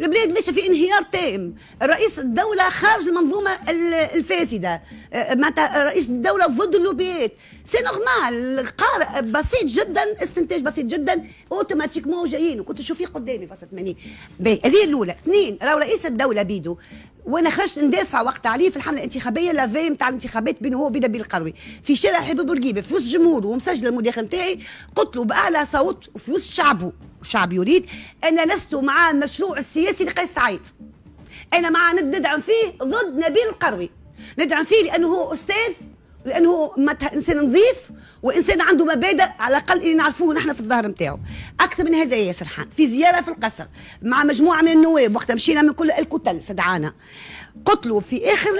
البلاد ماشيه في انهيار تام رئيس الدوله خارج المنظومه الفاسده أه، معناتها رئيس الدوله ضد اللوبيات سي نورمال قارئ بسيط جدا استنتاج بسيط جدا اوتوماتيكمون جايين وكنت تشوفيه قدامي فصل 80 باهي هذه الاولى اثنين راهو رئيس الدوله بيدو وانا خرجت ندافع وقت عليه في الحمله الانتخابيه لافي نتاع الانتخابات بينه هو وبين القروي في شارع حبيب بورقيبه في وسط جمهوره ومسجل المداخل نتاعي قلت له باعلى صوت وفي وسط شعبه والشعب يريد أنا لست مع المشروع السياسي لقيس سعيد أنا مع ندعم فيه ضد نبيل القروي ندعم فيه لأنه هو أستاذ لانه انسان نظيف وانسان عنده مبادئ على الاقل اللي نعرفوه نحن في الظهر نتاعو اكثر من هذا يا سرحان في زياره في القصر مع مجموعه من النواب وقتها مشينا من كل الكتل استدعانا قلت له في اخر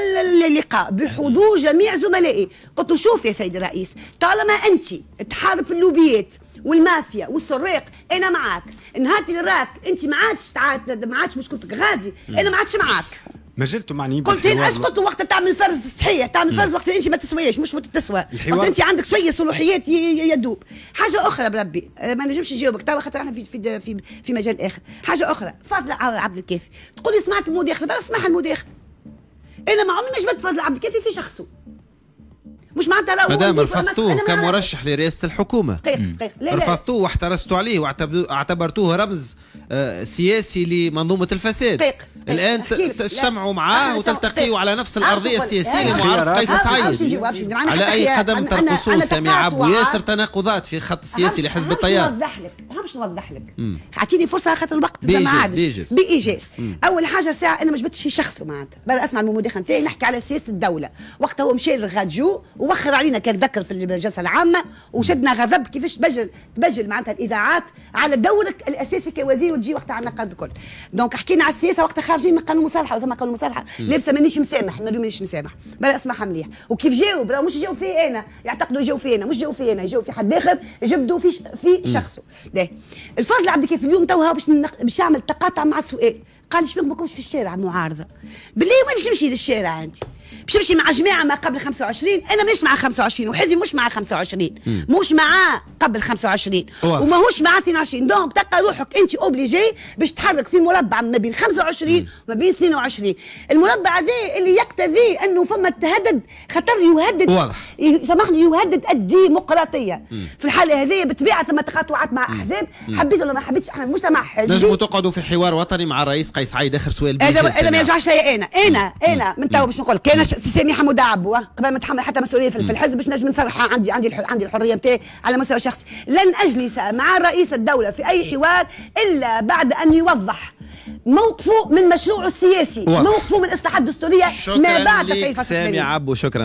اللقاء بحضور جميع زملائي قلت له شوف يا سيد الرئيس طالما انت تحارب في اللوبيات والمافيا والسراق انا معاك نهار اللي راك انت ما عادش تعاد ما عادش مشكلتك غادي نعم. انا ما عادش معاك ما زلت معني قلت اش قلت وقت تعمل فرز صحيح تعمل نعم. فرز وقت انت ما تسويش مش وقت تسوى وقت انت عندك شويه صلوحيات يدوب حاجه اخرى بربي أه، ما نجمش نجاوبك توا خاطر احنا في, في في في مجال اخر حاجه اخرى فاضل عبد الكافي تقول لي سمعت المداخله برا اسمعها المداخله انا ما عمري ما جبت فاضل عبد الكافي في شخصه مش معناتها لا مدام رفضتوه كمرشح لرئاسه الحكومه رفضتوه واحترستوا عليه واعتبرتوه رمز آه، سياسي لمنظومه الفساد قيق. الان تجتمعوا معاه وتلتقيوا على نفس الارضيه السياسيه لمعارض قيس سعيد على اي قدم ترقصون سامي عبو ياسر تناقضات في الخط السياسي لحزب التيار باش نوضح لك اعطيني فرصه خاطر الوقت زعما عادش بايجاز اول حاجه ساعه انا ما جبتش شخصه معناتها برا اسمع المداخله نتاعي نحكي على سياسه الدوله وقتها هو مشى للغاديو ووخر علينا كان ذكر في الجلسه العامه وشدنا غضب كيفاش تبجل تبجل معناتها الاذاعات على دورك الاساسي كوزير وتجي وقتها على النقد الكل دونك حكينا على السياسه وقتها خارجين من قانون المصالحه وثم قانون المصالحه لابسه مانيش مسامح انا اليوم مانيش مسامح برا اسمعها مليح وكيف جاوب راه مش جاوا في انا يعتقدوا جاوا في انا مش جاوا في انا جاوا في حد اخر جبدوا في في شخصه ده الفضل عبد الكافي اليوم توها باش باش يعمل تقاطع مع السؤال قال لي شبيك ما في الشارع معارضه بالله وين باش نمشي للشارع عندي باش نمشي مع جماعه ما قبل 25 انا مانيش مع 25 وحزبي مش مع 25 مش معاه قبل 25 وماهوش مع 22 دونك تلقى روحك انت اوبليجي باش تحرك في مربع ما بين 25 وما بين 22 المربع هذا اللي يقتضي انه فما تهدد خطر يهدد واضح سامحني يهدد الديمقراطيه في الحاله هذه بالطبيعه ثم تقاطعات مع احزاب حبيت ولا ما حبيتش احنا مجتمع حزبي نجموا تقعدوا في حوار وطني مع الرئيس قيس عايد اخر سؤال هذا ما يرجعش انا انا انا من تو باش نقول لك انا حمود عبو آه، قبل ما تحمل حتى مسؤوليه في الحزب باش نجم نصرح آه، عندي عندي عندي الحريه نتاعي على مستوى شخصي لن اجلس مع رئيس الدوله في اي حوار الا بعد ان يوضح موقفه من مشروعه السياسي موقفه من الاصلاحات الدستوريه ما بعد تفعيل فصل سامي عبو شكرا